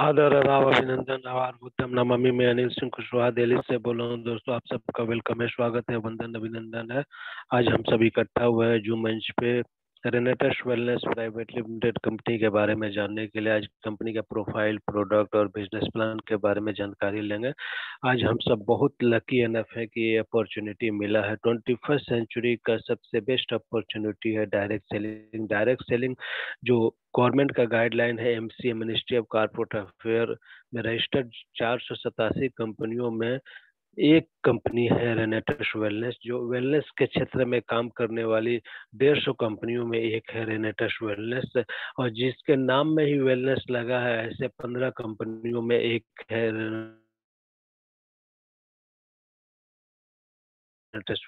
आदर राव अभिनंदन आवार उत्तम नममी में अनिल सिंह कुशवाहा दिल्ली से बोल रहा हूँ दोस्तों आप सबका वेलकम है स्वागत है वंदन अभिनंदन है आज हम सब इकट्ठा हुए हैं जूम मंच पे Renatus wellness private limited company के बारे में जानने के लिए आज कंपनी का प्रोफाइल प्रोडक्ट और बिजनेस प्लान के बारे में जानकारी लेंगे आज हम सब बहुत लकी एनफ है कि ये अपॉर्चुनिटी मिला है ट्वेंटी फर्स्ट सेंचुरी का सबसे बेस्ट अपॉर्चुनिटी है डायरेक्ट सेलिंग डायरेक्ट सेलिंग जो गवर्नमेंट का गाइडलाइन है M ministry of corporate affair में रजिस्टर्ड चार कंपनियों में एक कंपनी है रेनेटस वेलनेस जो वेलनेस के क्षेत्र में काम करने वाली डेढ़ सौ कंपनियों में एक है रेनेटस वेलनेस और जिसके नाम में ही वेलनेस लगा है ऐसे पंद्रह कंपनियों में एक है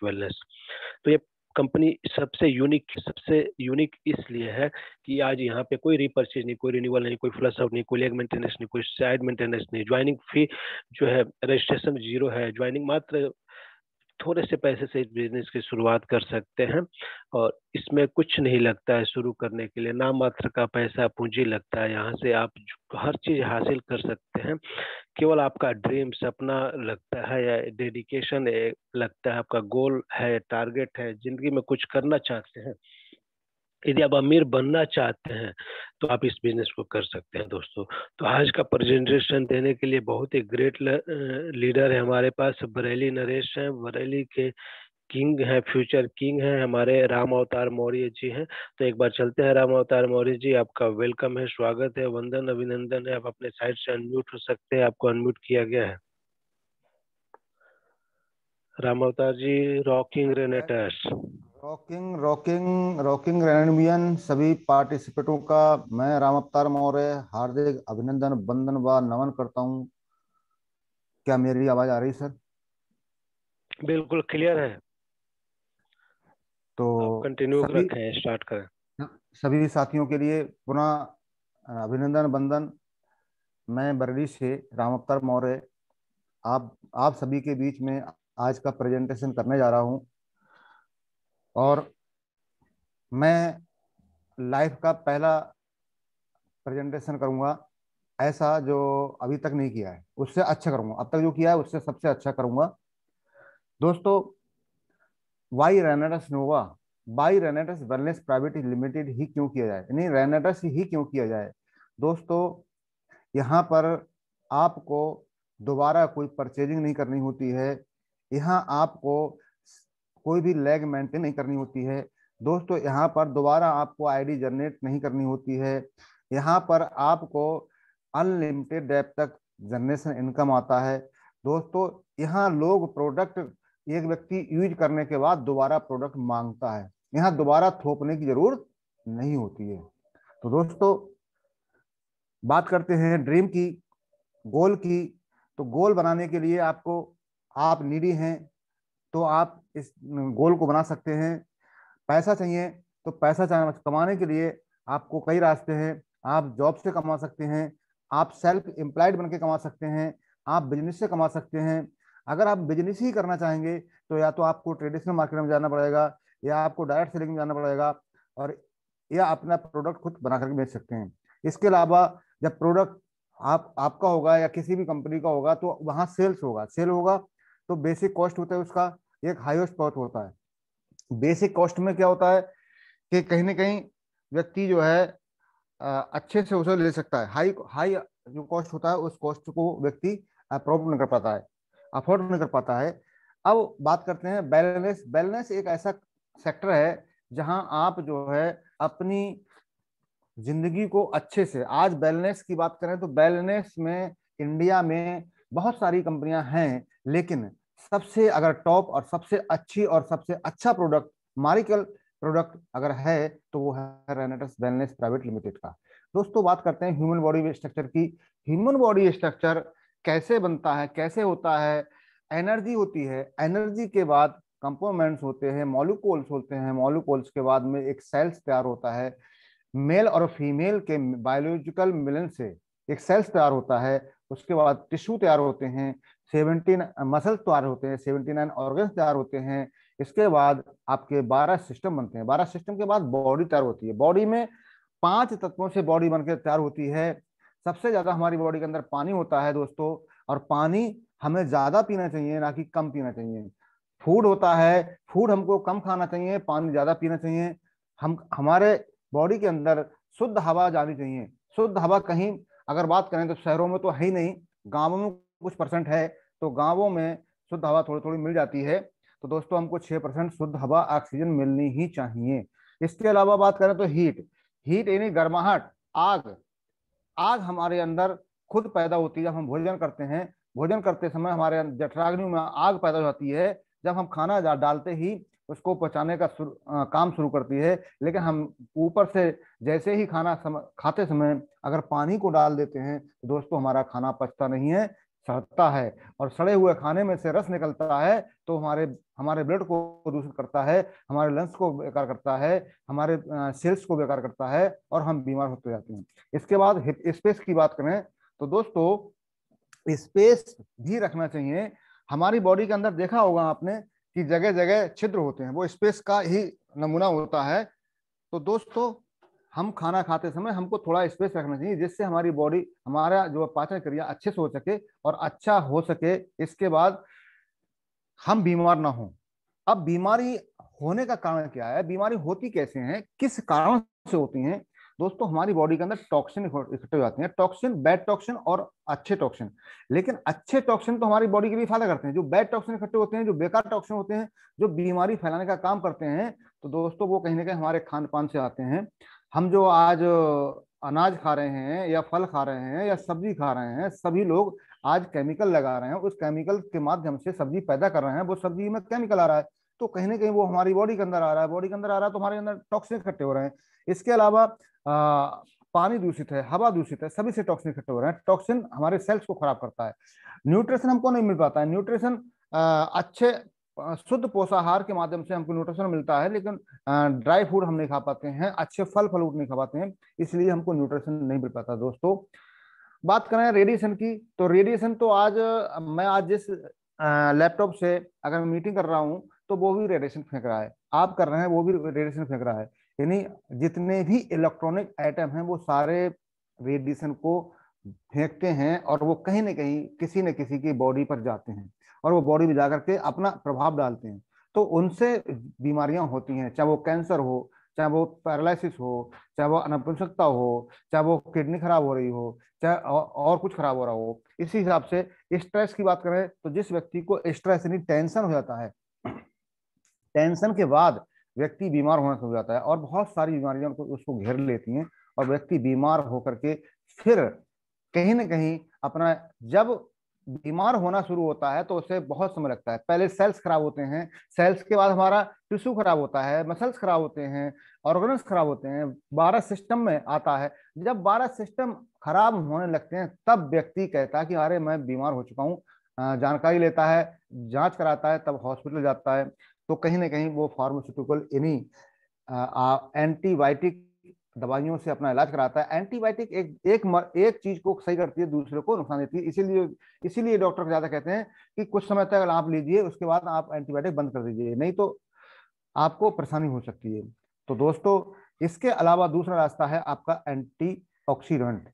वेलनेस तो ये कंपनी सबसे यूनिक सबसे यूनिक इसलिए है कि आज यहाँ पे कोई रिपर्चेज नहीं कोई रिन्यूअल नहीं कोई फ्लस आउट नहीं कोई लेग मेंटेनेंस नहीं कोई साइड मेंटेनेंस नहीं ज्वाइनिंग फी जो है रजिस्ट्रेशन जीरो है ज्वाइनिंग मात्र थोड़े से पैसे से बिजनेस की शुरुआत कर सकते हैं और इसमें कुछ नहीं लगता है शुरू करने के लिए नाम मात्र का पैसा पूंजी लगता है यहाँ से आप हर चीज़ हासिल कर सकते हैं केवल आपका ड्रीम सपना लगता है या डेडिकेशन लगता है आपका गोल है टारगेट है ज़िंदगी में कुछ करना चाहते हैं यदि आप अमीर बनना चाहते हैं तो आप इस बिजनेस को कर सकते हैं दोस्तों तो आज का प्रेजेंटेशन देने के लिए बहुत ही ग्रेट लीडर है हमारे पास बरेली नरेश हैं बरेली के किंग हैं फ्यूचर किंग हैं हमारे राम अवतार मौर्य जी हैं तो एक बार चलते हैं राम अवतार मौर्य जी आपका वेलकम है स्वागत है वंदन अभिनंदन है आप अपने साइड से अनम्यूट हो सकते हैं आपको अनम्यूट किया गया है राम अवतार जी रॉकिंग रेनेटर्स रॉकिंग रॉकिंग रॉकिंग रेनबियन सभी पार्टिसिपेटों का मैं राम अवतार मौर्य हार्दिक अभिनंदन बंदन व नमन करता हूं क्या मेरी आवाज आ रही सर बिल्कुल क्लियर है तो कंटिन्यू रखें स्टार्ट करें हाँ, सभी साथियों के लिए पुनः अभिनंदन बंदन मैं बरली से राम अवतार मौर्य आप आप सभी के बीच में आज का प्रेजेंटेशन करने जा रहा हूं और मैं लाइफ का पहला प्रेजेंटेशन करूँगा ऐसा जो अभी तक नहीं किया है उससे अच्छा करूँगा अब तक जो किया है उससे सबसे अच्छा करूँगा दोस्तों why Renatus Nova by Renatus wellness private limited ही क्यों किया जाए यानी रेनेटस ही क्यों किया जाए दोस्तों यहाँ पर आपको दोबारा कोई परचेजिंग नहीं करनी होती है यहाँ आपको कोई भी लैग मेंटेन नहीं करनी होती है दोस्तों यहाँ पर दोबारा आपको आईडी जनरेट नहीं करनी होती है यहाँ पर आपको अनलिमिटेड डेप तक जनरेशन इनकम आता है दोस्तों यहाँ लोग प्रोडक्ट एक व्यक्ति यूज करने के बाद दोबारा प्रोडक्ट मांगता है यहाँ दोबारा थोपने की जरूरत नहीं होती है तो दोस्तों बात करते हैं ड्रीम की गोल की तो गोल बनाने के लिए आपको आप नीडी हैं तो आप इस गोल को बना सकते हैं पैसा चाहिए तो पैसा कमाने के लिए आपको कई रास्ते हैं आप जॉब से कमा सकते हैं आप सेल्फ एम्प्लॉयड बन के कमा सकते हैं आप बिजनेस से कमा सकते हैं अगर आप बिजनेस ही करना चाहेंगे तो या तो आपको ट्रेडिशनल मार्केट में जाना पड़ेगा या आपको डायरेक्ट सेलिंग में जाना पड़ेगा और या अपना प्रोडक्ट खुद बना करके बेच सकते हैं इसके अलावा जब प्रोडक्ट आप आपका होगा या किसी भी कंपनी का होगा तो वहाँ सेल्स होगा सेल होगा तो बेसिक कॉस्ट होता है उसका एक हाईएस्ट कॉस्ट होता है बेसिक कॉस्ट में क्या होता है कि कहीं ना कहीं व्यक्ति जो है अच्छे से उसे ले सकता है हाई हाई जो कॉस्ट होता है उस कॉस्ट को व्यक्ति प्रॉब्लम नहीं कर पाता है अफोर्ड नहीं कर पाता है अब बात करते हैं बैलेंस बैलेंस एक ऐसा सेक्टर है जहां आप जो है अपनी जिंदगी को अच्छे से आज बैलेंस की बात करें तो बैलेंस में इंडिया में बहुत सारी कंपनियां हैं लेकिन सबसे अगर टॉप और सबसे अच्छी और सबसे अच्छा प्रोडक्ट मारिकल प्रोडक्ट अगर है तो वो है रेनेटस वेलनेस प्राइवेट लिमिटेड का दोस्तों बात करते हैं ह्यूमन बॉडी स्ट्रक्चर की ह्यूमन बॉडी स्ट्रक्चर कैसे बनता है कैसे होता है एनर्जी होती है एनर्जी के बाद कंपोनेंट्स होते हैं मॉलिकोल्स होते हैं मॉलिकोल्स के बाद में एक सेल्स तैयार होता है मेल और फीमेल के बायोलॉजिकल मिलन से एक सेल्स तैयार होता है उसके बाद टिश्यू तैयार होते हैं सेवेंटी मसल तैयार होते हैं सेवेंटी नाइन ऑर्गन तैयार होते हैं इसके बाद आपके बारह सिस्टम बनते हैं बारह सिस्टम के बाद बॉडी तैयार होती है बॉडी में पांच तत्वों से बॉडी बनकर तैयार होती है सबसे ज्यादा हमारी बॉडी के अंदर पानी होता है दोस्तों और पानी हमें ज्यादा पीना चाहिए ना कि कम पीना चाहिए फूड होता है फूड हमको कम खाना चाहिए पानी ज्यादा पीना चाहिए हम हमारे बॉडी के अंदर शुद्ध हवा जानी चाहिए शुद्ध हवा कहीं अगर बात करें तो शहरों में तो है ही नहीं गाँवों में कुछ परसेंट है तो गाँवों में शुद्ध हवा थोड़ी थोड़ी मिल जाती है तो दोस्तों हमको छः परसेंट शुद्ध हवा ऑक्सीजन मिलनी ही चाहिए इसके अलावा बात करें तो हीट हीट यानी गर्माहट आग आग हमारे अंदर खुद पैदा होती है जब हम भोजन करते हैं भोजन करते समय हमारे जठराग्नि में आग पैदा हो जाती है जब हम खाना डालते ही उसको पचाने का सुर, आ, काम शुरू करती है लेकिन हम ऊपर से जैसे ही खाना सम, खाते समय अगर पानी को डाल देते हैं तो दोस्तों हमारा खाना पचता नहीं है सड़ता है और सड़े हुए खाने में से रस निकलता है तो हमारे हमारे ब्लड को दूषित करता है हमारे लंग्स को बेकार करता है हमारे सेल्स को बेकार करता है और हम बीमार होते जाते हैं इसके बाद हिप स्पेस की बात करें तो दोस्तों स्पेस भी रखना चाहिए हमारी बॉडी के अंदर देखा होगा आपने कि जगह जगह छिद्र होते हैं वो स्पेस का ही नमूना होता है तो दोस्तों हम खाना खाते समय हमको थोड़ा स्पेस रखना चाहिए जिससे हमारी बॉडी हमारा जो पाचन क्रिया अच्छे से हो सके और अच्छा हो सके इसके बाद हम बीमार ना हो अब बीमारी होने का कारण क्या है बीमारी होती कैसे है किस कारण से होती है दोस्तों हमारी बॉडी के अंदर टॉक्सिन इकट्ठे हो जाते हैं टॉक्सिन बैड टॉक्सिन और अच्छे टॉक्सिन लेकिन अच्छे टॉक्सिन तो हमारी बॉडी के लिए फायदा करते हैं जो बैड टॉक्सिन इकट्ठे होते हैं जो बेकार टॉक्सिन होते हैं जो बीमारी फैलाने का काम करते हैं तो दोस्तों वो कहीं ना कहीं हमारे खान पान से आते हैं हम जो आज अनाज खा रहे हैं या फल खा रहे हैं या सब्जी खा रहे हैं सभी लोग आज केमिकल लगा रहे हैं उस केमिकल के माध्यम से सब्जी पैदा कर रहे हैं वो सब्जी में केमिकल आ रहा है तो कहीं ना कहीं वो हमारी बॉडी के अंदर आ रहा है बॉडी के अंदर आ रहा है तो हमारे अंदर टॉक्सिन इकट्ठे हो रहे हैं इसके अलावा पानी दूषित है हवा दूषित है सभी से टॉक्सिन इकट्ठे हो रहे हैं टॉक्सिन हमारे सेल्स को खराब करता है न्यूट्रिशन हमको नहीं मिल पाता है न्यूट्रिशन अच्छे शुद्ध पोषाहार के माध्यम से हमको न्यूट्रिशन मिलता है लेकिन ड्राई फूड हम नहीं खा पाते हैं अच्छे फल फलूट नहीं खा पाते हैं इसलिए हमको न्यूट्रिशन नहीं मिल पाता दोस्तों बात करें रेडिएशन की तो रेडिएशन तो आज मैं आज जिस लैपटॉप से अगर मैं मीटिंग कर रहा हूँ तो वो भी रेडिएशन फेंक रहा है आप कर रहे हैं वो भी रेडिएशन फेंक रहा है यानी जितने भी इलेक्ट्रॉनिक आइटम हैं वो सारे रेडिएशन को फेंकते हैं और वो कहीं ना कहीं किसी न किसी की बॉडी पर जाते हैं और वो बॉडी में जाकर के अपना प्रभाव डालते हैं तो उनसे बीमारियां होती हैं चाहे वो कैंसर हो चाहे वो पैरालिसिस हो चाहे वो अनपुंसकता हो चाहे वो किडनी खराब हो रही हो चाहे और कुछ खराब हो रहा हो इसी हिसाब से स्ट्रेस की बात करें तो जिस व्यक्ति को स्ट्रेस यानी टेंशन हो जाता है टेंशन के बाद व्यक्ति बीमार होना शुरू हो जाता है और बहुत सारी बीमारियां तो उसको घेर लेती हैं और व्यक्ति बीमार होकर के फिर कहीं ना कहीं अपना जब बीमार होना शुरू होता है तो उसे बहुत समय लगता है पहले सेल्स खराब होते हैं सेल्स के बाद हमारा टिश्यू खराब होता है मसल्स खराब होते हैं ऑर्गन्स खराब होते हैं बारह सिस्टम में आता है जब बारह सिस्टम खराब होने लगते हैं तब व्यक्ति कहता है कि अरे मैं बीमार हो चुका हूँ जानकारी लेता है जांच कराता है तब हॉस्पिटल जाता है तो कहीं ना कहीं वो फार्मास्यूटिकल इन्हीं एंटीबायोटिक दवाइयों से अपना इलाज कराता है एंटीबायोटिक एक एक एक चीज को सही करती है दूसरे को नुकसान देती है इसीलिए इसीलिए डॉक्टर ज्यादा कहते हैं कि कुछ समय तक आप लीजिए उसके बाद आप एंटीबायोटिक बंद कर दीजिए नहीं तो आपको परेशानी हो सकती है तो दोस्तों इसके अलावा दूसरा रास्ता है आपका एंटी ऑक्सीडेंट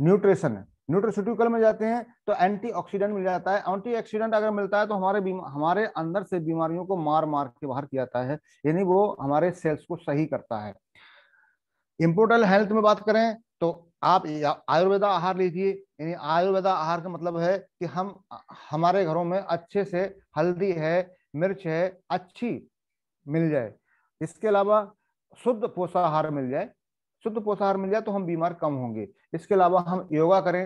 न्यूट्रिशन न्यूट्रोसिटिकल में जाते हैं तो एंटीऑक्सीडेंट मिल जाता है एंटीऑक्सीडेंट अगर मिलता है तो हमारे हमारे अंदर से बीमारियों को मार मार के बाहर किया जाता है यानी वो हमारे सेल्स को सही करता है इम्पोर्टल हेल्थ में बात करें तो आप आयुर्वेदा आहार लीजिए यानी आयुर्वेदा आहार का मतलब है कि हम हमारे घरों में अच्छे से हल्दी है मिर्च है अच्छी मिल जाए इसके अलावा शुद्ध पोषाहार मिल जाए शुद्ध पोषाहार मिल जाए तो हम बीमार कम होंगे इसके अलावा हम योगा करें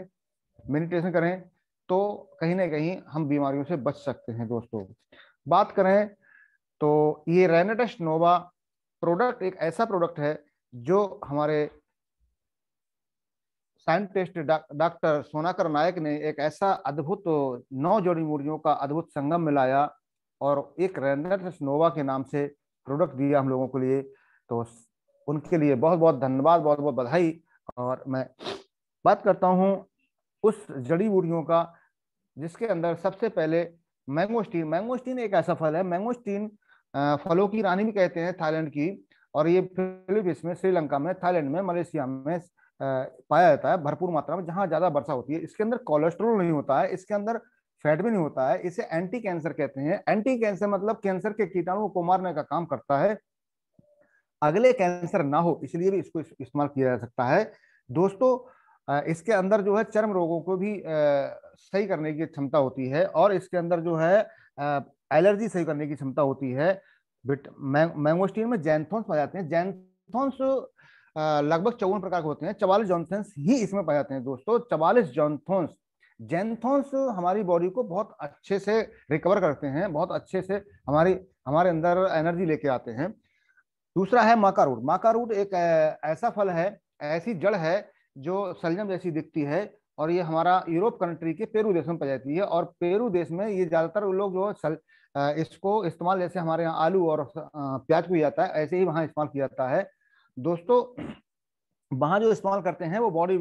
मेडिटेशन करें तो कहीं ना कहीं हम बीमारियों से बच सकते हैं दोस्तों बात करें तो ये रेनाटेस्ट नोवा प्रोडक्ट एक ऐसा प्रोडक्ट है जो हमारे साइंटिस्ट डॉक्टर सोनाकर नायक ने एक ऐसा अद्भुत नौ जोड़ी मूर्तियों का अद्भुत संगम मिलाया और एक रेंडरस नोवा के नाम से प्रोडक्ट दिया हम लोगों के लिए तो उनके लिए बहुत बहुत धन्यवाद बहुत बहुत बधाई और मैं बात करता हूँ उस जड़ी बूटियों का जिसके अंदर सबसे पहले मैंगोस्टीन मैंगोस्टीन एक ऐसा फल है मैंगोस्टीन फलों की रानी भी कहते हैं थाईलैंड की और ये फिलीपींस में श्रीलंका में थाईलैंड में मलेशिया में पाया जाता है भरपूर मात्रा में जहाँ ज़्यादा वर्षा होती है इसके अंदर कोलेस्ट्रोल नहीं होता है इसके अंदर फैट भी नहीं होता है इसे एंटी कैंसर कहते हैं एंटी कैंसर मतलब कैंसर के कीटाणु को मारने का काम करता है अगले कैंसर ना हो इसलिए भी इसको इस्तेमाल किया जा सकता है दोस्तों इसके अंदर जो है चर्म रोगों को भी सही करने की क्षमता होती है और इसके अंदर जो है एलर्जी सही करने की क्षमता होती है मैंगोस्टीन में जैनथोन्स पाए जाते हैं जैनथोन्स लगभग चौवन प्रकार के होते हैं चवालीस जॉनथोन्स ही इसमें पाए जाते हैं दोस्तों चवालीस जॉनथोन्स जैनथोन्स हमारी बॉडी को बहुत अच्छे से रिकवर करते हैं बहुत अच्छे से हमारी हमारे अंदर एनर्जी लेके आते हैं दूसरा है माकारूट माकारूट एक ऐसा फल है ऐसी जड़ है जो सलजम जैसी दिखती है और ये हमारा यूरोप कंट्री के पेरू देश में पाई जाती है और पेरू देश में ये ज़्यादातर लोग जो सल, इसको इस्तेमाल जैसे हमारे यहाँ आलू और प्याज को जाता है ऐसे ही वहाँ इस्तेमाल किया जाता है दोस्तों वहाँ जो इस्तेमाल करते हैं वो बॉडी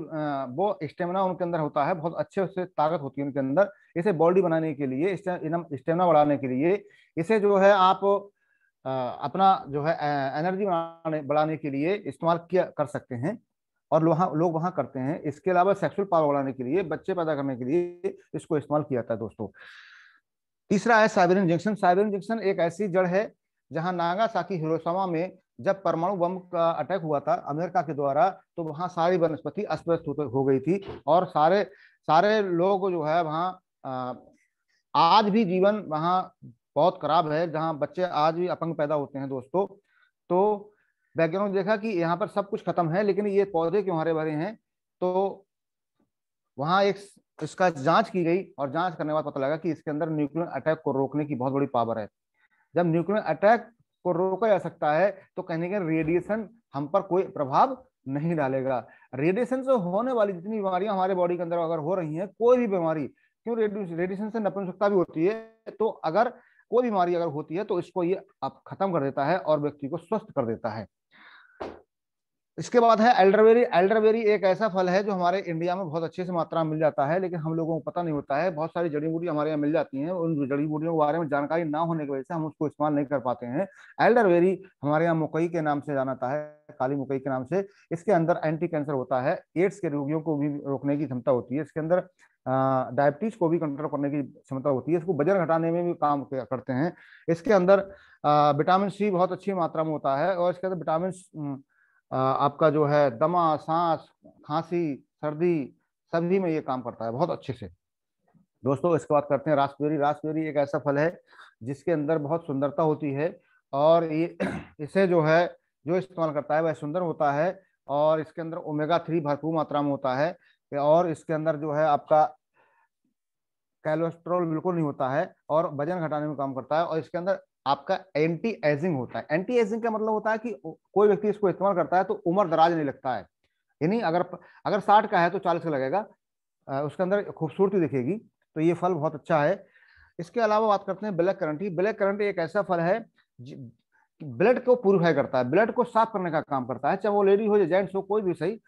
वो स्टेमिना उनके अंदर होता है बहुत अच्छे से ताकत होती है उनके अंदर इसे बॉडी बनाने के लिए स्टेमिना बढ़ाने के लिए इसे जो है आप अपना जो है एनर्जी बनाने बढ़ाने के लिए इस्तेमाल किया कर सकते हैं और वहाँ लोग वहाँ करते हैं इसके अलावा सेक्सुअल पावर बढ़ाने के लिए बच्चे पैदा करने के लिए इसको इस्तेमाल किया जाता है दोस्तों तीसरा है साइबर इंजेक्शन साइबर इंजेक्शन एक ऐसी जड़ है जहां साकी हिरोशमा में जब परमाणु बम का अटैक हुआ था अमेरिका के द्वारा तो वहां सारी वनस्पति अस्त व्यस्त हो गई थी और सारे सारे लोग जो है वहाँ आज भी जीवन वहाँ बहुत खराब है जहाँ बच्चे आज भी अपंग पैदा होते हैं दोस्तों तो बैकग्राउंड देखा कि यहाँ पर सब कुछ खत्म है लेकिन ये पौधे क्यों हरे भरे हैं तो वहाँ एक इसका जांच की गई और जांच करने के बाद पता लगा कि इसके अंदर न्यूक्लियर अटैक को रोकने की बहुत बड़ी पावर है जब न्यूक्लियर अटैक को रोका जा सकता है तो कहने के रेडिएशन हम पर कोई प्रभाव नहीं डालेगा रेडिएशन से होने वाली जितनी बीमारियां हमारे बॉडी के अंदर अगर हो रही हैं कोई भी बीमारी क्यों रेडिएशन से नपुंसकता भी होती है तो अगर कोई बीमारी अगर होती है तो इसको ये आप खत्म कर देता है और व्यक्ति को स्वस्थ कर देता है इसके बाद है एल्डरबेरी एल्डरबेरी एक ऐसा फल है जो हमारे इंडिया में बहुत अच्छे से मात्रा में मिल जाता है लेकिन हम लोगों को पता नहीं होता है बहुत सारी जड़ी बूटी हमारे यहाँ मिल जाती हैं उन जड़ी बूटियों के बारे में जानकारी ना होने की वजह से हम उसको इस्तेमाल नहीं कर पाते हैं एल्डरबेरी हमारे यहाँ मकई के नाम से जाना है काली मकई के नाम से इसके अंदर एंटी कैंसर होता है एड्स के रोगियों को भी रोकने की क्षमता होती है इसके अंदर डायबिटीज को भी कंट्रोल करने की क्षमता होती है इसको वजन घटाने में भी काम करते हैं इसके अंदर विटामिन सी बहुत अच्छी मात्रा में होता है और इसके अंदर विटामिन आपका जो है दमा सांस खांसी सर्दी सभी में ये काम करता है बहुत अच्छे से दोस्तों इसके बाद करते हैं रासबेरी रासबेरी एक ऐसा फल है जिसके अंदर बहुत सुंदरता होती है और ये इसे जो है जो इस्तेमाल करता है वह सुंदर होता है और इसके अंदर ओमेगा थ्री भरपूर मात्रा में होता है और इसके अंदर जो है आपका कैलोस्ट्रोल बिल्कुल नहीं होता है और वजन घटाने में काम करता है और इसके अंदर आपका एंटी एजिंग होता है एंटी एजिंग का मतलब होता है कि कोई व्यक्ति इसको इस्तेमाल करता है तो उम्र दराज नहीं लगता है यानी अगर अगर साठ का है तो चालीस का लगेगा उसके अंदर खूबसूरती दिखेगी तो ये फल बहुत अच्छा है इसके अलावा बात करते हैं ब्लैक करंट ब्लैक करंट एक ऐसा फल है ब्लड को प्यूरिफाई करता है ब्लड को साफ करने का काम करता है चाहे वो लेडी हो या जेंट्स हो कोई भी सही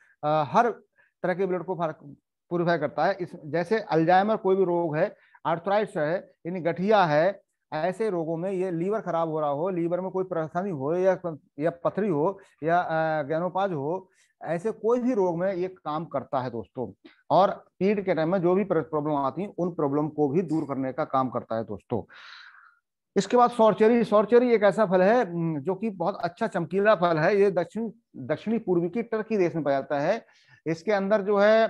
हर तरह के ब्लड को प्योरीफाई करता है इस जैसे अल्जाइमर कोई भी रोग है आर्थराइट्स है यानी गठिया है ऐसे रोगों में ये लीवर खराब हो रहा हो लीवर में कोई परेशानी हो या या पथरी हो या गैनोपाज हो ऐसे कोई भी रोग में ये काम करता है दोस्तों और पीठ के टाइम में जो भी प्रॉब्लम आती है उन प्रॉब्लम को भी दूर करने का काम करता है दोस्तों इसके बाद सौरचेरी सौरचेरी एक ऐसा फल है जो कि बहुत अच्छा चमकीला फल है ये दक्षिण दक्षिणी पूर्वी की टर्की देश में पाया जाता है इसके अंदर जो है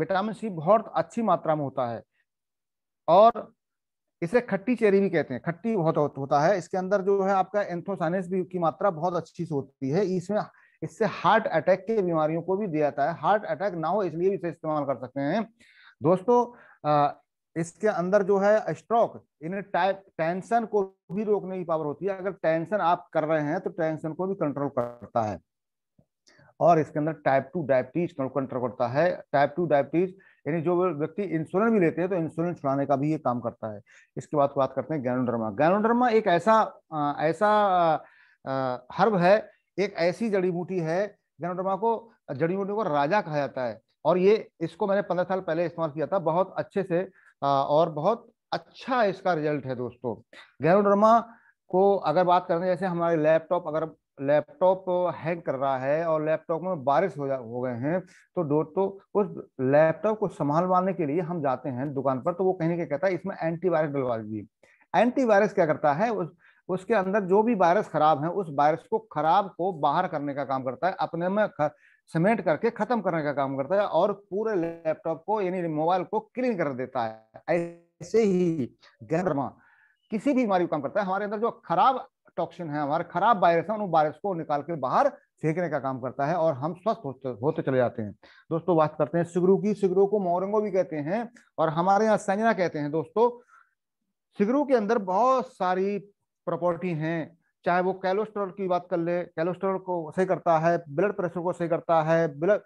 विटामिन सी बहुत अच्छी मात्रा में होता है और इसे खट्टी चेरी भी कहते हैं खट्टी बहुत होता है इसके अंदर जो है आपका एंथोसाइनिस भी की मात्रा बहुत अच्छी से होती है इसमें इससे हार्ट अटैक की बीमारियों को भी दिया जाता है हार्ट अटैक ना हो इसलिए भी इसे इस्तेमाल कर सकते हैं दोस्तों इसके अंदर जो है स्ट्रोक इन टेंशन को भी रोकने की पावर होती है अगर टेंशन आप कर रहे हैं तो टेंशन को भी कंट्रोल करता है और इसके अंदर टाइप टू डायबिटीज कंट्रोल करता है टाइप टू डायबिटीज यानी जो व्यक्ति इंसुलिन भी लेते हैं तो इंसुलिन छुड़ाने का भी ये काम करता है इसके बाद बात करते हैं गैनोडर्मा गैनोडर्मा एक ऐसा आ, ऐसा आ, हर्ब है एक ऐसी जड़ी बूटी है गैनोडर्मा को जड़ी बूटी को राजा कहा जाता है और ये इसको मैंने पंद्रह साल पहले इस्तेमाल किया था बहुत अच्छे से और बहुत अच्छा इसका रिजल्ट है दोस्तों गैनोडर्मा को अगर बात करें जैसे हमारे लैपटॉप अगर लैपटॉप हैंग कर रहा है और लैपटॉप में बारिश हो जा हो गए हैं तो डो तो उस लैपटॉप को संभालवाने के लिए हम जाते हैं दुकान पर तो वो कहने के कहता है इसमें एंटीवायरस डलवा दीजिए एंटीवायरस क्या करता है उस उसके अंदर जो भी वायरस खराब है उस वायरस को खराब को बाहर करने का काम करता है अपने में समेट करके खत्म करने का काम करता है और पूरे लैपटॉप को यानी मोबाइल को क्लीन कर देता है ऐसे ही गर्मा किसी भी बीमारी को काम करता है हमारे अंदर जो खराब टॉक्सिन है हमारे खराब वायरस है उन वायरस को निकाल के बाहर फेंकने का काम करता है और हम स्वस्थ होते, होते चले जाते हैं दोस्तों बात करते हैं सिगरू की सिगरू को मोरंगो भी कहते हैं और हमारे यहाँ संजना कहते हैं दोस्तों सिगरू के अंदर बहुत सारी प्रॉपर्टी हैं चाहे वो कैलोस्ट्रॉल की बात कर ले कैलोस्ट्रॉल को सही करता है ब्लड प्रेशर को सही करता है ब्लड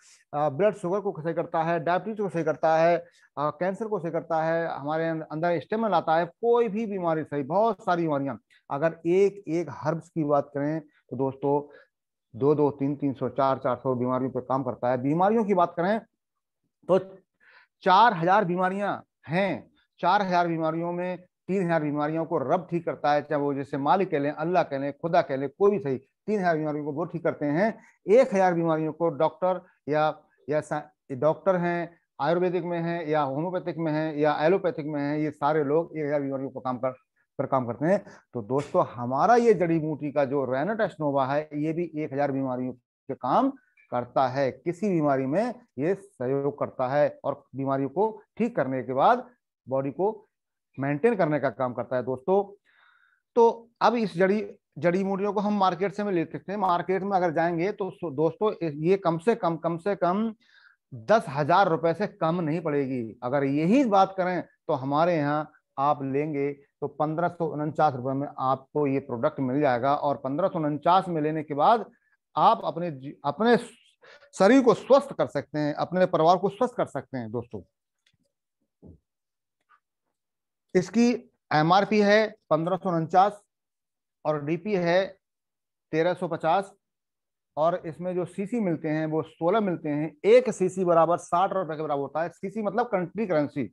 ब्लड शुगर को सही करता है डायबिटीज को सही करता है आ, कैंसर को सही करता है हमारे अं-, अंदर स्टेमिन आता है कोई भी बीमारी सही बहुत सारी बीमारियां अगर एक एक हर्ब्स की बात करें तो दोस्तों दो दो तीन तीन सौ चार चार सौ बीमारियों पर काम करता है बीमारियों की बात करें तो चार हजार बीमारियां हैं चार हजार बीमारियों में तीन हजार बीमारियों को रब ठीक करता है चाहे वो जैसे मालिक कह लें अल्लाह कह लें खुदा कह लें कोई भी सही तीन हजार बीमारियों को वो ठीक करते हैं एक हजार बीमारियों को डॉक्टर या या डॉक्टर हैं आयुर्वेदिक में हैं या होम्योपैथिक में हैं या एलोपैथिक में हैं ये सारे लोग एक हजार बीमारियों को काम कर पर काम करते हैं तो दोस्तों हमारा ये जड़ी बूटी का जो रेनाटेस्नोवा है ये भी एक हजार बीमारियों के काम करता है किसी बीमारी में ये सहयोग करता है और बीमारियों को ठीक करने के बाद बॉडी को मेंटेन करने का काम करता है दोस्तों तो अब इस जड़ी जड़ी बूटियों को हम मार्केट से में ले सकते हैं मार्केट में अगर जाएंगे तो दोस्तों ये कम से कम कम से कम दस हजार रुपए से कम नहीं पड़ेगी अगर यही बात करें तो हमारे यहाँ आप लेंगे तो पंद्रह सौ उनचास रुपए में आपको ये प्रोडक्ट मिल जाएगा और पंद्रह सौ उनचास में लेने के बाद आप अपने अपने शरीर को स्वस्थ कर सकते हैं अपने परिवार को स्वस्थ कर सकते हैं दोस्तों इसकी एमआरपी है पंद्रह और डीपी है 1350 और इसमें जो सीसी मिलते हैं वो 16 मिलते हैं एक सीसी बराबर साठ रुपए के बराबर होता है सीसी मतलब कंट्री करेंसी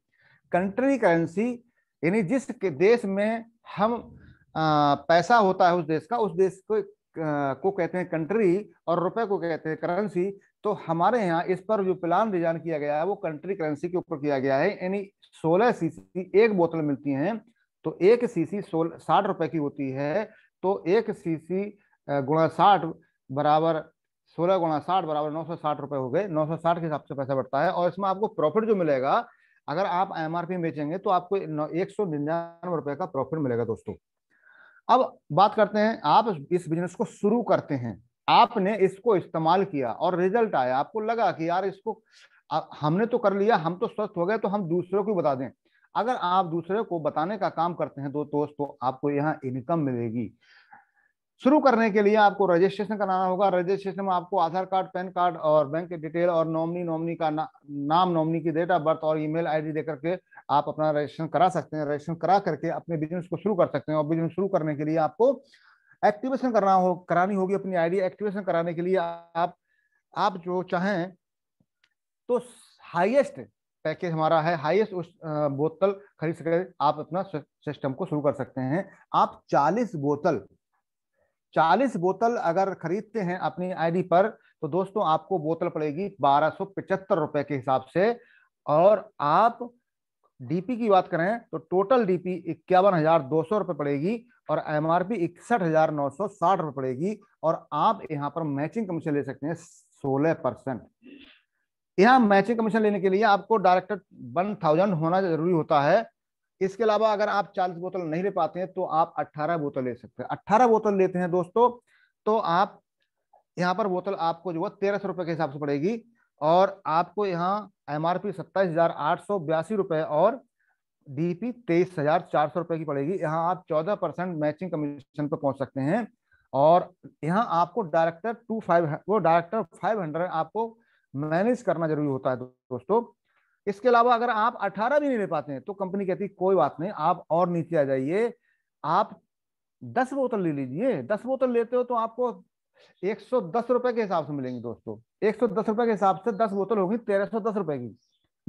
कंट्री करेंसी यानी जिस देश में हम आ, पैसा होता है उस देश का उस देश को आ, को कहते हैं कंट्री और रुपए को कहते हैं करेंसी तो हमारे यहाँ इस पर जो प्लान डिजाइन किया गया है वो कंट्री करेंसी के ऊपर किया गया है यानी सोलह सीसी एक बोतल मिलती है तो एक सीसी सोलह साठ रुपए की होती है तो एक सीसी गुणा साठ बराबर सोलह गुणा साठ बराबर नौ सौ साठ रुपए हो गए नौ सौ साठ के हिसाब से पैसा बढ़ता है और इसमें आपको प्रॉफिट जो मिलेगा अगर आप एम आर पी बेचेंगे तो आपको एक सौ निन्यानवे रुपए का प्रॉफिट मिलेगा दोस्तों अब बात करते हैं आप इस बिजनेस को शुरू करते हैं आपने इसको इस्तेमाल किया और रिजल्ट आया आपको लगा कि यार इसको हमने तो कर लिया हम तो स्वस्थ हो गए तो हम दूसरों को बता दें अगर आप दूसरे को बताने का काम करते हैं तो दोस्त तो आपको यहाँ इनकम मिलेगी शुरू करने के लिए आपको रजिस्ट्रेशन कराना होगा रजिस्ट्रेशन में आपको आधार कार्ड पैन कार्ड और बैंक के डिटेल और नॉमनी नॉमनी का ना, नाम नॉमनी की डेट ऑफ बर्थ और ईमेल आईडी देकर के आप अपना रजिस्ट्रेशन करा सकते हैं रजिस्ट्रेशन करा करके अपने बिजनेस को शुरू कर सकते हैं और बिजनेस शुरू करने के लिए आपको एक्टिवेशन करना हो करानी होगी अपनी आईडी एक्टिवेशन कराने के लिए आप आप जो चाहें तो हाईएस्ट पैकेज हमारा है हाईएस्ट उस बोतल खरीद सके आप अपना सिस्टम को शुरू कर सकते हैं आप 40 बोतल 40 बोतल अगर खरीदते हैं अपनी आईडी पर तो दोस्तों आपको बोतल पड़ेगी बारह रुपए के हिसाब से और आप डीपी की बात करें तो टोटल डीपी इक्यावन हजार दो सौ रुपए पड़ेगी और एमआरपी इकसठ हजार नौ सौ साठ रुपए पड़ेगी और आप यहां पर मैचिंग कमीशन ले सकते हैं सोलह परसेंट यहां मैचिंग कमीशन लेने के लिए आपको डायरेक्टर वन थाउजेंड होना जरूरी होता है इसके अलावा अगर आप चालीस बोतल नहीं ले पाते हैं तो आप अट्ठारह बोतल ले सकते हैं अट्ठारह बोतल लेते हैं दोस्तों तो आप यहाँ पर बोतल आपको जो है तेरह सौ रुपए के हिसाब से पड़ेगी और आपको यहाँ एम आर पी सत्ताईस हजार आठ सौ बयासी रुपये और डी पी e तेईस हजार चार सौ रुपए की पड़ेगी यहाँ आप चौदह परसेंट मैचिंग कमीशन पर पहुंच सकते हैं और यहाँ आपको डायरेक्टर टू फाइव वो डायरेक्टर फाइव हंड्रेड आपको मैनेज करना जरूरी होता है दोस्तों इसके अलावा अगर आप 18 भी नहीं ले पाते हैं तो कंपनी कहती है कोई बात नहीं आप और नीचे आ जाइए आप दस बोतल ले लीजिए दस बोतल लेते हो तो आपको एक सौ दस रुपए के हिसाब से मिलेंगी दोस्तों एक सौ दस रुपए के हिसाब से दस बोतल होगी तेरह सौ दस रुपए की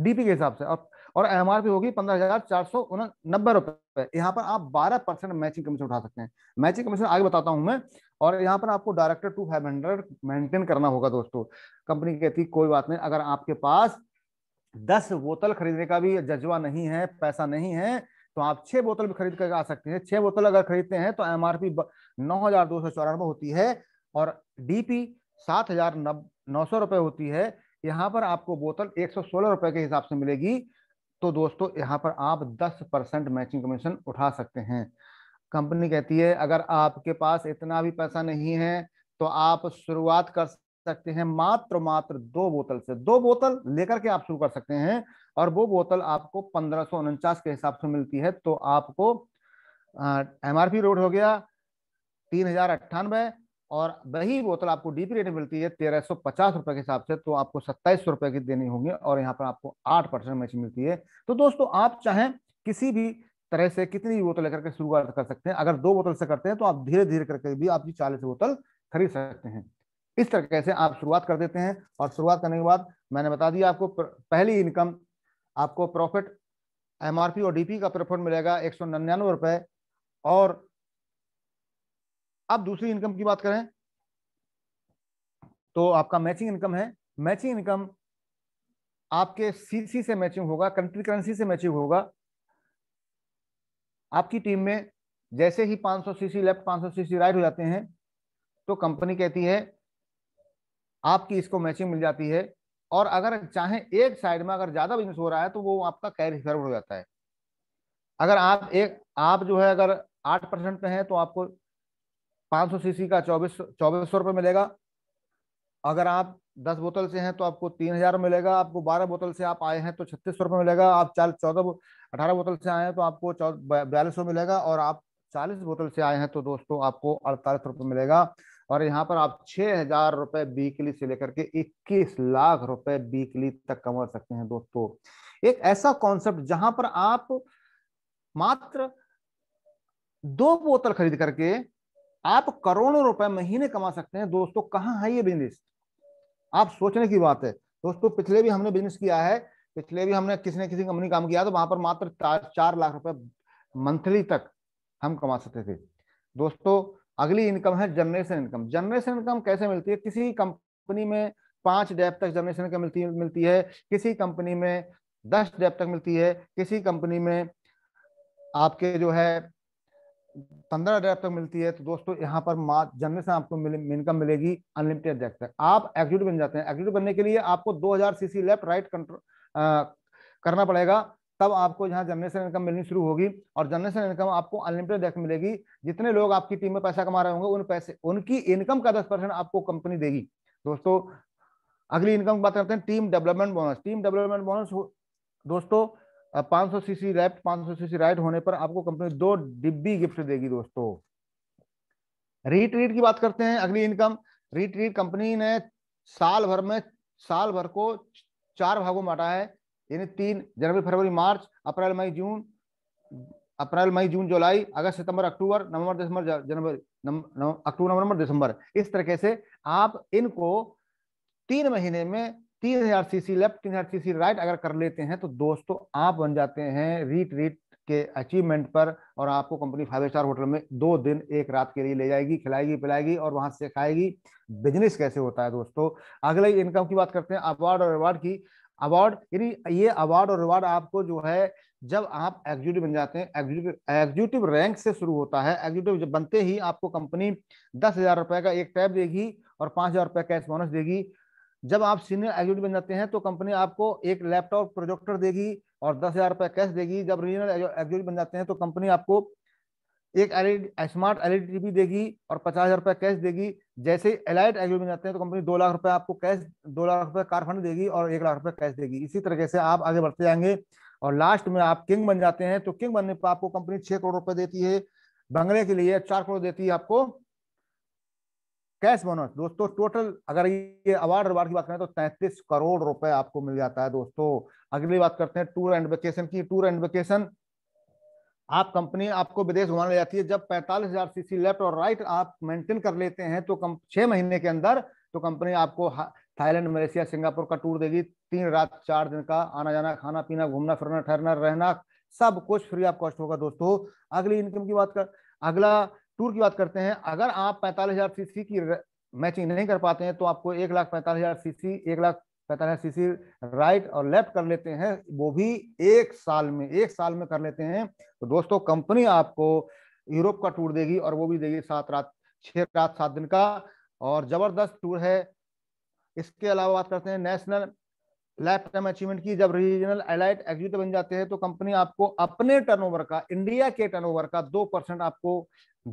डीपी के हिसाब से और और एमआरपी होगी पंद्रह हजार चार सौ नब्बे रुपए यहाँ पर आप बारह परसेंट मैचिंग कमीशन उठा सकते हैं मैचिंग कमीशन आगे बताता हूँ मैं और यहाँ पर आपको director two five hundred maintain करना होगा दोस्तों कंपनी कहती कोई बात नहीं अगर आपके पास दस बोतल खरीदने का भी जज्बा नहीं है पैसा नहीं है तो आप छह बोतल भी खरीद कर आ सकते हैं छह बोतल अगर खरीदते हैं तो एमआरपी नौ हजार दो सौ चौरानवे होती है और डीपी सात हजार नौ सौ रुपये होती है यहाँ पर आपको बोतल एक सौ सोलह रुपये के हिसाब से मिलेगी तो दोस्तों यहाँ पर आप दस परसेंट मैचिंग कमीशन उठा सकते हैं कंपनी कहती है अगर आपके पास इतना भी पैसा नहीं है तो आप शुरुआत कर सकते हैं मात्र मात्र दो बोतल से दो बोतल लेकर के आप शुरू कर सकते हैं और वो बोतल आपको पंद्रह उनचास के हिसाब से मिलती है तो आपको एम आर पी रोड हो गया तीन हजार अट्ठानबे और वही बोतल आपको डीपी रेट में मिलती है तेरह सौ पचास रुपए के हिसाब से तो आपको सत्ताईस सौ रुपए की देनी होगी और यहाँ पर आपको आठ परसेंट मैच मिलती है तो दोस्तों आप चाहें किसी भी तरह से कितनी भी बोतल लेकर के शुरुआत कर सकते हैं अगर दो बोतल से करते हैं तो आप धीरे धीरे करके भी आपकी चालीस बोतल खरीद सकते हैं इस तरीके से आप शुरुआत कर देते हैं और शुरुआत करने के बाद मैंने बता दिया आपको पहली इनकम आपको प्रॉफिट एमआरपी और डीपी का प्रॉफिट मिलेगा एक सौ निन्यानवे रुपए और अब दूसरी इनकम की बात करें तो आपका मैचिंग इनकम है मैचिंग इनकम आपके सीसी से मैचिंग होगा कंट्री करेंसी से मैचिंग होगा आपकी टीम में जैसे ही 500 सीसी लेफ्ट 500 सीसी राइट हो जाते हैं तो कंपनी कहती है आपकी इसको मैचिंग मिल जाती है और अगर चाहे एक साइड में अगर ज़्यादा बिजनेस हो रहा है तो वो आपका कैरी फॉरवर्ड हो जाता है अगर आप एक आप जो है अगर आठ परसेंट पे हैं तो आपको 500 सीसी का चौबीस चौबीस सौ रुपये मिलेगा अगर आप 10 बोतल से हैं तो आपको तीन हजार मिलेगा आपको 12 बोतल से आप आए हैं तो छत्तीस सौ रुपये मिलेगा आप चार चौदह अठारह बोतल से आए हैं तो आपको बयालीस सौ मिलेगा और आप चालीस बोतल से आए हैं तो दोस्तों आपको अड़तालीस रुपये मिलेगा और यहाँ पर आप छः हजार रुपये वीकली से लेकर के इक्कीस लाख रुपए वीकली तक कमा सकते हैं दोस्तों एक ऐसा कॉन्सेप्ट जहां पर आप मात्र दो बोतल खरीद करके आप करोड़ों रुपए महीने कमा सकते हैं दोस्तों कहाँ है ये बिजनेस आप सोचने की बात है दोस्तों पिछले भी हमने बिजनेस किया है पिछले भी हमने किसी न किसी कंपनी काम किया तो वहां पर मात्र चार लाख रुपए मंथली तक हम कमा सकते थे दोस्तों अगली इनकम है जनरेशन इनकम जनरेशन इनकम कैसे मिलती है किसी कंपनी में पांच डेप तक जनरेशन इनकम मिलती मिलती है किसी कंपनी में दस डेप तक मिलती है किसी कंपनी में आपके जो है पंद्रह हजार तक मिलती है तो दोस्तों यहाँ पर माँ जन्म से आपको मिल, इनकम मिलेगी अनलिमिटेड डेट तक आप एग्जीक्यूटिव बन जाते हैं एग्जीक्यूटिव बनने के लिए आपको दो 2000 सीसी लेफ्ट राइट कंट्रोल करना पड़ेगा तब आपको यहाँ जनरेशन इनकम मिलनी शुरू होगी और जनरेशन इनकम आपको अनलिमिटेड डेट मिलेगी जितने लोग आपकी टीम में पैसा कमा रहे होंगे उन पैसे उनकी इनकम का दस परसेंट आपको कंपनी देगी दोस्तों अगली इनकम की बात करते हैं team development bonus team development bonus दोस्तों पांच सौ सीसी लेफ्ट पांच सौ सीसी राइट होने पर आपको कंपनी दो डिब्बी गिफ्ट देगी दोस्तों रिट्रीट की बात करते हैं अगली इनकम रिट्रीट कंपनी ने साल भर में साल भर को चार भागों में बांटा है यानी तीन जनवरी फरवरी मार्च अप्रैल मई जून अप्रैल मई जून जुलाई अगस्त सितंबर अक्टूबर नवंबर दिसंबर जनवरी अक्टूबर नवंबर दिसंबर इस तरीके से आप इनको तीन महीने में तीन हजार सीसी लेफ्ट तीन हजार सीसी राइट अगर कर लेते हैं तो दोस्तों आप बन जाते हैं रीट रीट के अचीवमेंट पर और आपको कंपनी फाइव स्टार होटल में दो दिन एक रात के लिए ले जाएगी खिलाएगी पिलाएगी और वहां से खाएगी बिजनेस कैसे होता है दोस्तों अगले इनकम की बात करते हैं अवार्ड और रिवार्ड की अवार्ड यानी ये अवार्ड और रिवार्ड आपको जो है जब आप एग्जीक्यूटिव बन जाते हैं एग्जीक्यूटिव एग्जीक्यूटिव रैंक से शुरू होता है एग्जीक्यूटिव जब बनते ही आपको कंपनी दस हजार रुपए का एक टैब देगी और पांच हजार रुपए कैश बोनस देगी जब आप सीनियर एग्जीक्यूटिव बन जाते हैं तो कंपनी आपको एक लैपटॉप प्रोजेक्टर देगी और दस हजार रुपए कैश देगी जब रीजनल एग्जीक्यूटिव बन जाते हैं तो कंपनी आपको एक एल स्मार्ट एल टीवी देगी और पचास हजार रुपया कैश देगी जैसे ही एलाइट एग्जीक्यूटिव बन जाते हैं तो कंपनी दो लाख रुपए आपको कैश दो लाख रुपए कार फंड देगी और एक लाख रुपए कैश देगी इसी तरीके से आप आगे बढ़ते जाएंगे और लास्ट में आप किंग बन जाते हैं तो किंग बनने पर आपको कंपनी छह करोड़ रुपए देती है बंगले के लिए चार करोड़ देती है आपको कैश बोनस दोस्तों टोटल अगर ये अवार्ड अवार्ड की बात करें तो तैतीस करोड़ रुपए आपको मिल जाता है दोस्तों अगली बात करते हैं टूर एंड वेकेशन की टूर एंड वेकेशन आप कंपनी आपको विदेश घुमाने ले जाती है जब पैंतालीस हजार सीसी लेफ्ट और राइट आप मेंटेन कर लेते हैं तो छह महीने के अंदर तो कंपनी आपको थाईलैंड मलेशिया सिंगापुर का टूर देगी तीन रात चार दिन का आना जाना खाना पीना घूमना फिरना ठहरना रहना सब कुछ फ्री ऑफ कॉस्ट होगा दोस्तों अगली इनकम की बात कर अगला टूर की बात करते हैं अगर आप पैंतालीस हजार सीसी की मैचिंग नहीं कर पाते हैं तो आपको एक लाख पैंतालीस हजार सीसी एक लाख पैंतालीस सीसी राइट और लेफ्ट कर लेते हैं वो भी एक साल में एक साल में कर लेते हैं तो दोस्तों कंपनी आपको यूरोप का टूर देगी और वो भी देगी सात रात छह रात सात दिन का और जबरदस्त टूर है इसके अलावा बात करते हैं नेशनल लाइफ टाइम अचीवमेंट की जब रीजनल एलाइट एग्जीक्यूटिव बन जाते हैं तो कंपनी आपको अपने टर्नओवर का इंडिया के टर्नओवर का दो परसेंट आपको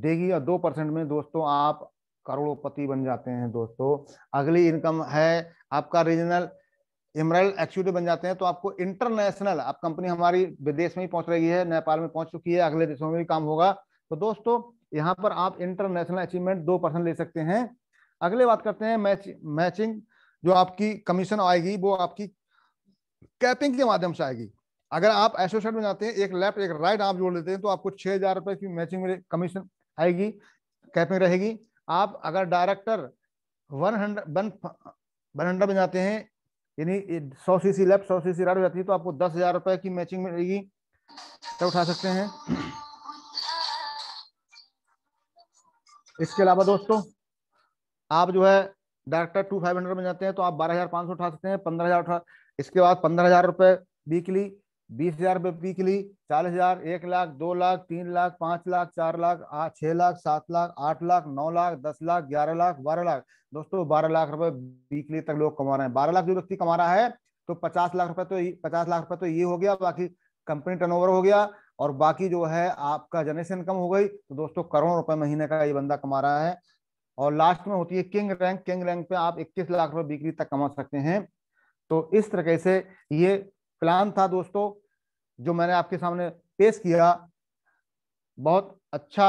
देगी और दो परसेंट में दोस्तों आप करोड़पति बन जाते हैं दोस्तों अगली इनकम है आपका रीजनल इमरल एक्सिक्यूटिव बन जाते हैं तो आपको इंटरनेशनल आप कंपनी हमारी विदेश में ही पहुंच रही है नेपाल में पहुंच चुकी है अगले देशों में भी काम होगा तो दोस्तों यहाँ पर आप इंटरनेशनल अचीवमेंट दो परसेंट ले सकते हैं अगले बात करते हैं मैच मैचिंग जो आपकी कमीशन आएगी वो आपकी कैपिंग के माध्यम से आएगी अगर आप एसोसिएट में जाते हैं एक लेफ्ट एक राइट आप जोड़ लेते हैं तो आपको छह हजार रुपए की मैचिंग में कमीशन आएगी कैपिंग रहेगी आप अगर director one hundred one one hundred में जाते हैं यानी सौ सी सी लेफ्ट सौ सी सी राइट हो जाती है तो आपको दस हजार रुपए की मैचिंग मिलेगी तो उठा सकते हैं इसके अलावा दोस्तों आप जो है डायरेक्टर टू फाइव हंड्रेड में जाते हैं तो आप बारह हजार पाँच सौ उठा सकते हैं पंद्रह हजार उठा इसके बाद पंद्रह हजार रुपए वीकली बीस हजार रुपये वीकली चालीस हजार एक लाख दो लाख तीन लाख पांच लाख चार लाख छह लाख सात लाख आठ लाख नौ लाख दस लाख ग्यारह लाख बारह लाख दोस्तों बारह लाख रुपए वीकली तक लोग कमा रहे हैं बारह लाख जो व्यक्ति कमा रहा है तो पचास लाख रुपए तो पचास लाख रुपए तो ये हो गया बाकी कंपनी टर्न हो गया और बाकी जो है आपका जनरेशन कम हो गई तो दोस्तों करोड़ रुपए महीने का ये बंदा कमा रहा है और लास्ट में होती है किंग रैंक किंग रैंक पे आप 21 लाख रुपए बिक्री तक कमा सकते हैं तो इस तरीके से ये प्लान था दोस्तों जो मैंने आपके सामने पेश किया बहुत अच्छा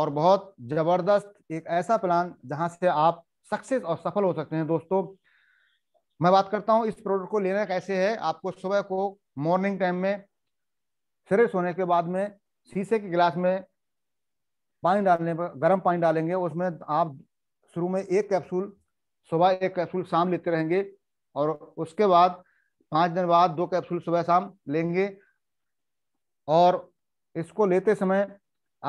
और बहुत जबरदस्त एक ऐसा प्लान जहां से आप सक्सेस और सफल हो सकते हैं दोस्तों मैं बात करता हूं इस प्रोडक्ट को लेना कैसे है आपको सुबह को मॉर्निंग टाइम में फ्रेश होने के बाद में शीशे के गिलास में पानी डालने पर गर्म पानी डालेंगे उसमें आप शुरू में एक कैप्सूल सुबह एक कैप्सूल शाम लेते रहेंगे और उसके बाद पाँच दिन बाद दो कैप्सूल सुबह शाम लेंगे और इसको लेते समय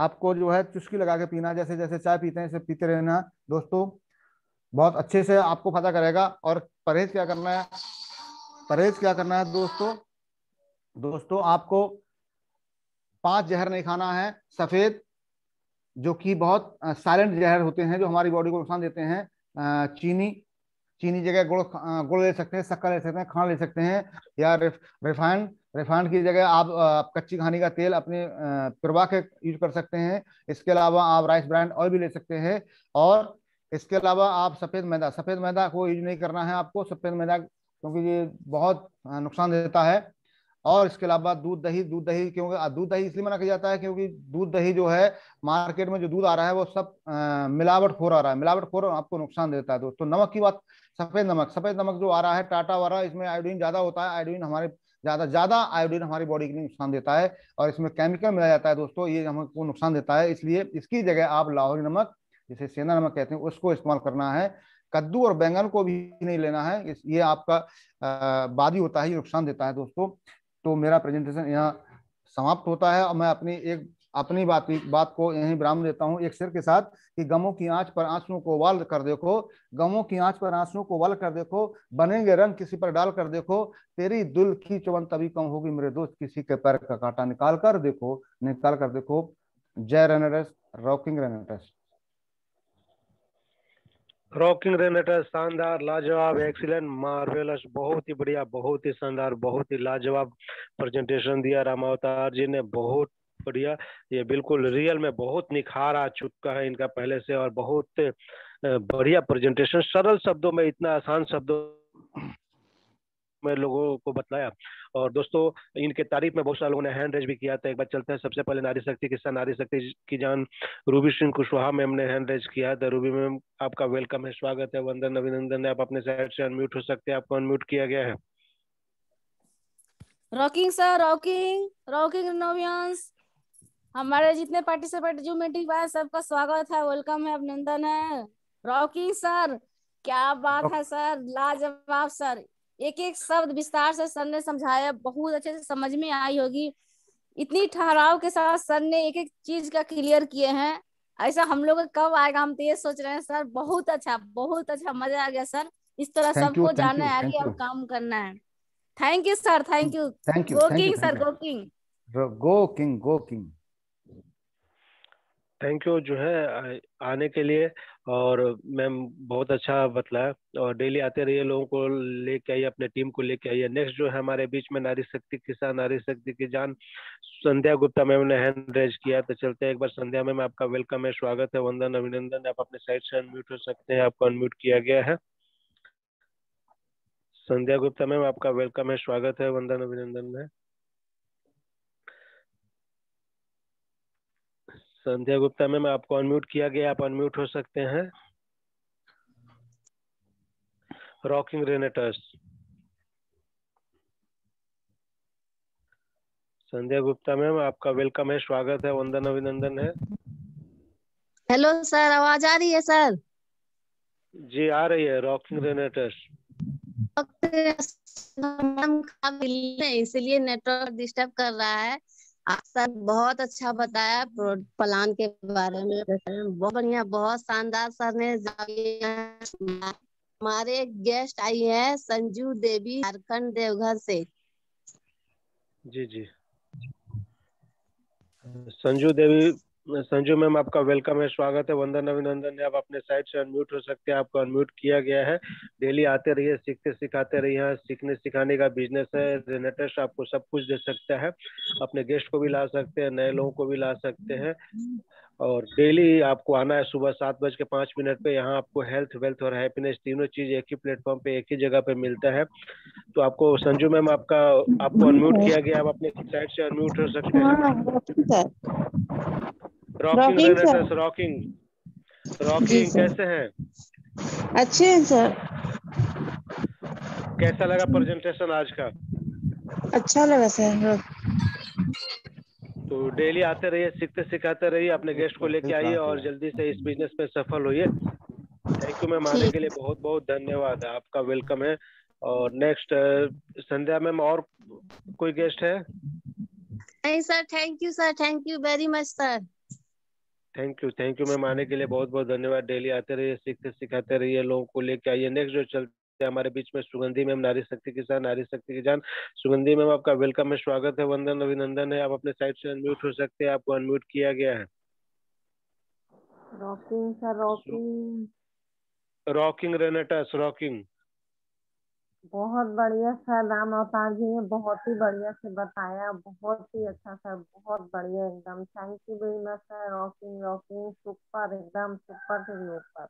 आपको जो है चुस्की लगा के पीना जैसे जैसे चाय पीते हैं इसे पीते रहना दोस्तों बहुत अच्छे से आपको फायदा करेगा और परहेज क्या करना है परहेज क्या करना है दोस्तों दोस्तों आपको पांच जहर नहीं खाना है सफेद जो कि बहुत साइलेंट जहर होते हैं जो हमारी बॉडी को नुकसान देते हैं चीनी चीनी जगह गुड़ गुड़ ले सकते हैं शक्कर ले सकते हैं खाना ले सकते हैं या रिफाइंड रिफाइंड की जगह आप, कच्ची खाने का तेल अपने प्रवा के यूज कर सकते हैं इसके अलावा आप राइस ब्रांड ऑयल भी ले सकते हैं और इसके अलावा आप सफ़ेद मैदा सफ़ेद मैदा को यूज नहीं करना है आपको सफ़ेद मैदा क्योंकि ये बहुत नुकसान देता है और इसके अलावा दूध दही दूध दही क्योंकि दूध दही इसलिए मना किया जाता है क्योंकि दूध दही जो है मार्केट में जो दूध आ रहा है वो सब मिलावट खोर आ रहा है मिलावट खोर आपको नुकसान देता है दोस्तों नमक की बात सफेद नमक सफेद नमक जो आ रहा है टाटा वाला इसमें आयोडीन ज्यादा होता है आयोडीन हमारे ज्यादा ज्यादा आयोडीन हमारी बॉडी के लिए नुकसान देता है और इसमें केमिकल मिला जाता है दोस्तों ये हमको नुकसान देता है इसलिए इसकी जगह आप लाहौरी नमक जिसे सेना नमक कहते हैं उसको इस्तेमाल करना है कद्दू और बैंगन को भी नहीं लेना है ये आपका बादी होता है ये नुकसान देता है दोस्तों तो मेरा प्रेजेंटेशन यहाँ समाप्त होता है और मैं अपनी एक अपनी बात बात को यही विराम देता हूँ एक शेर के साथ कि गमों की आंच पर आंसुओं को वाल कर देखो गमों की आंच पर आंसुओं को वाल कर देखो बनेंगे रंग किसी पर डाल कर देखो तेरी दुल की चवन तभी कम होगी मेरे दोस्त किसी के पैर का कांटा निकाल कर देखो निकाल कर देखो जय रनर रॉकिंग रनरस रॉकिंग रेनेटर शानदार लाजवाब एक्सीलेंट मार्वेलस बहुत ही बढ़िया बहुत ही शानदार बहुत ही लाजवाब प्रेजेंटेशन दिया रामावतार जी ने बहुत बढ़िया ये बिल्कुल रियल में बहुत निखार आ चुका है इनका पहले से और बहुत बढ़िया प्रेजेंटेशन सरल शब्दों में इतना आसान शब्दों में लोगों को बताया और दोस्तों इनके तारीफ में बहुत सारे लोगों ने हैंड रेज भी किया था एक बार चलते हैं सबसे पहले नारी शक्ति किस्सा नारी शक्ति की जान रूबी सिंह कुशवाहा मैम ने हैंड रेज किया था रूबी मैम आपका वेलकम है स्वागत है वंदन अभिनंदन आप अपने साइड से अनम्यूट हो सकते हैं आपको अनम्यूट किया गया है रॉकिंग सर रॉकिंग रॉकिंग नोवियंस हमारे जितने पार्टिसिपेट जो मीटिंग है सबका स्वागत है वेलकम है अभिनंदन है रॉकिंग सर क्या बात है सर लाजवाब सर एक एक शब्द विस्तार से सर ने समझाया बहुत अच्छे से समझ में आई होगी इतनी ठहराव के साथ सर ने एक एक चीज का क्लियर किए हैं ऐसा हम लोग कब आएगा हम तो ये सोच रहे हैं सर बहुत अच्छा बहुत अच्छा मजा आ गया सर इस तरह सबको जाना है अब काम करना है thank you sir thank you thank you go king sir go king go king go king thank you जो है आने के लिए और मैम बहुत अच्छा बतलाया और डेली आते रहिए लोगों को लेके आइए अपने टीम को लेके आइए नेक्स्ट जो है हमारे बीच में नारी शक्ति किसान नारी शक्ति की जान संध्या गुप्ता मैम ने हैंड रेज किया तो चलते हैं एक बार संध्या मैम आपका वेलकम है स्वागत है वंदन अभिनंदन आप अपने साइड से अनम्यूट हो सकते हैं आपको अनम्यूट किया गया है संध्या गुप्ता मैम आपका वेलकम है स्वागत है वंदन अभिनंदन में संध्या गुप्ता मैम आपको अनम्यूट किया गया आप अनम्यूट हो सकते हैं रॉकिंग रेनेटर्स संध्या गुप्ता मैम आपका वेलकम है स्वागत है वंदन अभिनंदन है हेलो सर आवाज आ रही है सर जी आ रही है रॉकिंग रेनेटर्स इसलिए नेटवर्क डिस्टर्ब कर रहा है आप सर बहुत अच्छा बताया प्लान के बारे में बहुत बढ़िया बहुत शानदार सर ने हमारे गेस्ट आई है संजू देवी झारखंड देवघर से जी जी संजू देवी संजू मैम आपका वेलकम है स्वागत है वंदन अभिनंदन आप अपने साइड से अनम्यूट हो सकते हैं आपको अनम्यूट किया गया है डेली आते रहिए सीखते सिखाते रहिए सीखने सिखाने का बिजनेस है रेनेटर्स आपको सब कुछ दे सकता है अपने गेस्ट को भी ला सकते हैं नए लोगों को भी ला सकते हैं और डेली आपको आना है सुबह सात बज के पांच मिनट पे यहाँ आपको हेल्थ वेल्थ और हैप्पीनेस तीनों चीज एक ही प्लेटफॉर्म पे एक ही जगह पे मिलता है तो आपको संजू मैम आपका आपको अनम्यूट किया गया आप अपने साइड से अनम्यूट हो सकते हैं हाँ, रॉकिंग रॉकिंग रॉकिंग कैसे हैं अच्छे हैं सर कैसा लगा प्रेजेंटेशन आज का अच्छा लगा सर तो डेली आते रहिए सीखते सिखाते रहिए अपने गेस्ट को लेके आइए और जल्दी से इस बिजनेस में सफल होइए थैंक यू मैम आने के लिए बहुत बहुत धन्यवाद आपका वेलकम है और नेक्स्ट संध्या मैम और कोई गेस्ट है नहीं sir thank you sir thank you very much sir thank you thank you ma'am आने के लिए बहुत बहुत धन्यवाद डेली आते रहिए सीखते सिखाते रहिए लोगों को लेके आइए नेक्स्ट जो चलते हैं हमारे बीच में सुगंधी मैम नारी शक्ति की जान नारी शक्ति की जान सुगंधी मैम आपका वेलकम है स्वागत है वंदन अभिनंदन है आप अपने साइड से अनम्यूट हो सकते हैं आपको अनम्यूट किया गया है rocking sir rocking rocking Renatus rocking बहुत बढ़िया सर राम अवतार जी ने बहुत ही बढ़िया से बताया बहुत ही अच्छा सर बहुत बढ़िया एकदम thank you very much sir rocking rocking super एकदम सुपर से भी ऊपर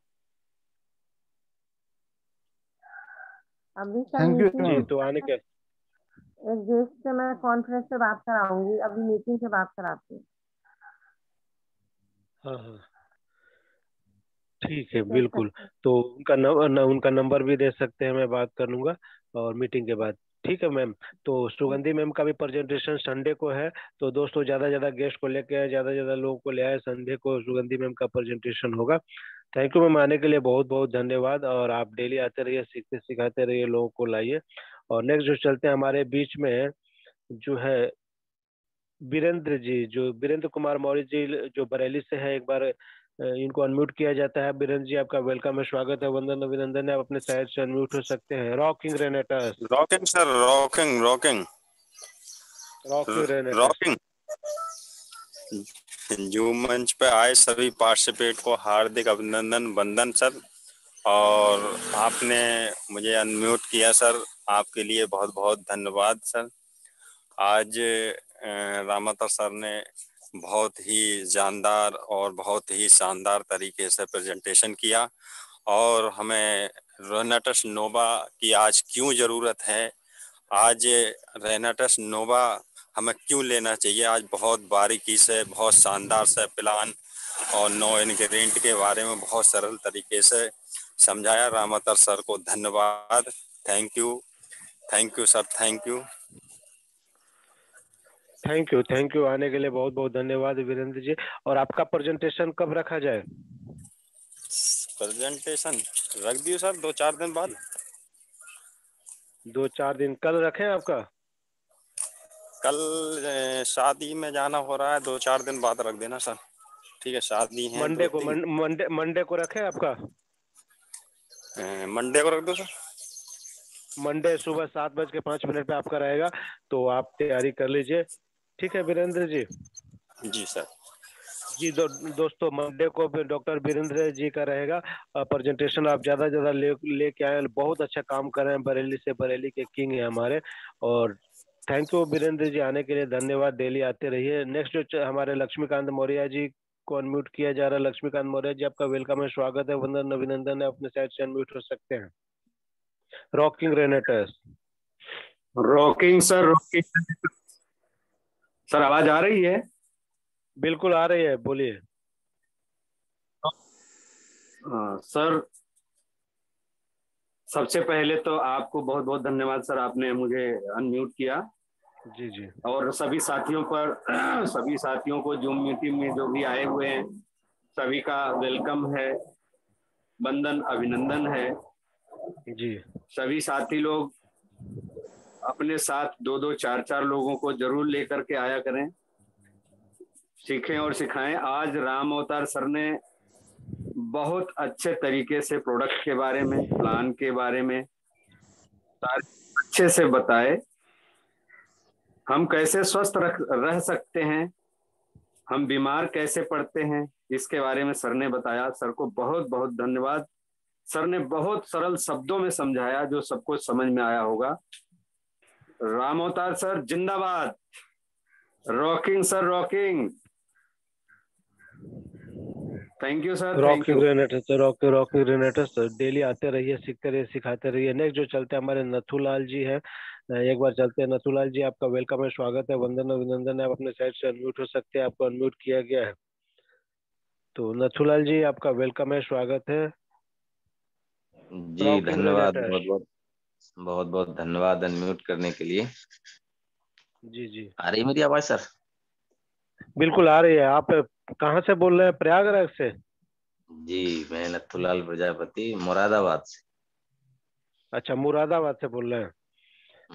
अभी सर थैंक यू जी तो आने के एक गेस्ट से मैं कॉन्फ्रेंस से बात कराऊंगी अभी मीटिंग से बात कराती हूँ हाँ हाँ ठीक है बिल्कुल तो उनका न, न, उनका नंबर भी दे सकते हैं मैं बात कर लूंगा और मीटिंग के बाद ठीक है मैम तो सुगंधी मैम का भी प्रेजेंटेशन संडे को है तो दोस्तों ज़्यादा ज़्यादा गेस्ट को लेके आए ज़्यादा ज़्यादा लोगों को ले आए संडे को सुगंधी मैम का प्रेजेंटेशन होगा थैंक यू मैम आने के लिए बहुत बहुत धन्यवाद और आप डेली आते रहिए सीखते सिखाते रहिए लोगों को लाइए और नेक्स्ट जो चलते हैं हमारे बीच में जो है वीरेंद्र जी जो वीरेंद्र कुमार मौर्य जी जो बरेली से है एक बार इनको अनम्यूट किया जाता है बिरन जी आपका वेलकम है स्वागत है वंदन अभिनंदन है आप अपने साइड से अनम्यूट हो सकते हैं रॉकिंग रेनेटा rocking sir rocking rocking rocking rocking जो मंच पे आए सभी पार्टिसिपेट को हार्दिक अभिनंदन वंदन सर और आपने मुझे अनम्यूट किया सर आपके लिए बहुत बहुत धन्यवाद सर आज रामाता सर ने बहुत ही जानदार और बहुत ही शानदार तरीके से प्रेजेंटेशन किया और हमें रेनाटस नोबा की आज क्यों ज़रूरत है आज रेनाटस नोबा हमें क्यों लेना चाहिए आज बहुत बारीकी से बहुत शानदार से प्लान और नो इनग्रेंट के बारे में बहुत सरल तरीके से समझाया रामातर सर को धन्यवाद thank you thank you sir thank you thank you thank you आने के लिए बहुत बहुत धन्यवाद वीरेंद्र जी और आपका प्रेजेंटेशन कब रखा जाए प्रेजेंटेशन रख दियो सर दो चार दिन बाद दो चार दिन कल रखे आपका कल शादी में जाना हो रहा है दो चार दिन बाद रख देना सर ठीक है शादी है मंडे को मंडे मंडे को रखे आपका मंडे को रख दो सर मंडे सुबह सात बज के पांच मिनट पे आपका रहेगा तो आप तैयारी कर लीजिए ठीक है वीरेंद्र जी जी सर जी दो, दोस्तों मंडे को डॉक्टर वीरेंद्र जी का रहेगा प्रेजेंटेशन आप ज़्यादा से ज़्यादा ले लेके आए बहुत अच्छा काम कर रहे हैं बरेली से बरेली के किंग है हमारे और थैंक यू वीरेंद्र जी आने के लिए धन्यवाद डेली आते रहिए नेक्स्ट जो हमारे लक्ष्मीकांत मौर्य जी को अनम्यूट किया जा रहा है लक्ष्मीकांत मौर्य जी आपका वेलकम है स्वागत है वंदन अभिनंदन है अपने साइड से अनम्यूट हो सकते हैं रॉकिंग रेनेटर्स रॉकिंग सर रॉकिंग सर आवाज आ रही है बिल्कुल आ रही है बोलिए हाँ, सर सबसे पहले तो आपको बहुत बहुत धन्यवाद सर आपने मुझे अनम्यूट किया जी जी और सभी साथियों पर सभी साथियों को जूम मीटिंग में जो भी आए हुए हैं सभी का वेलकम है बंदन अभिनंदन है जी सभी साथी लोग अपने साथ दो दो चार चार लोगों को जरूर लेकर के आया करें सीखें और सिखाएं आज राम अवतार सर ने बहुत अच्छे तरीके से प्रोडक्ट के बारे में प्लान के बारे में अच्छे से बताए हम कैसे स्वस्थ रख रह सकते हैं हम बीमार कैसे पड़ते हैं इसके बारे में सर ने बताया सर को बहुत बहुत धन्यवाद सर ने बहुत सरल शब्दों में समझाया जो सबको समझ में आया होगा राम अवतार सर जिंदाबाद rocking sir rocking thank you sir rocking रेनेटर सर रॉकिंग रॉकिंग रेनेटर सर डेली आते रहिए सीखते रहिए सिखाते रहिए नेक्स्ट जो चलते हैं हमारे नथुलाल जी हैं एक बार चलते हैं नथुलाल जी आपका वेलकम है स्वागत है वंदन अभिनंदन है आप अपने साइड से अनम्यूट हो सकते हैं आपको अनम्यूट किया गया है तो नथुलाल जी आपका वेलकम है स्वागत है जी धन्यवाद बहुत बहुत बहुत बहुत धन्यवाद अनम्यूट करने के लिए जी जी आ रही मेरी आवाज सर बिल्कुल आ रही है आप कहाँ से बोल रहे हैं प्रयागराज से जी मैं नथुलाल प्रजापति मुरादाबाद से अच्छा मुरादाबाद से बोल रहे हैं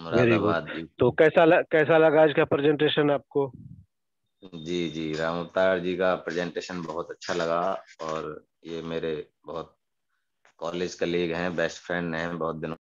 मुरादाबाद तो कैसा ल, कैसा लगा आज का प्रेजेंटेशन आपको जी जी राम अवतार जी का प्रेजेंटेशन बहुत अच्छा लगा और ये मेरे बहुत कॉलेज कलीग हैं बेस्ट फ्रेंड हैं बहुत दिनों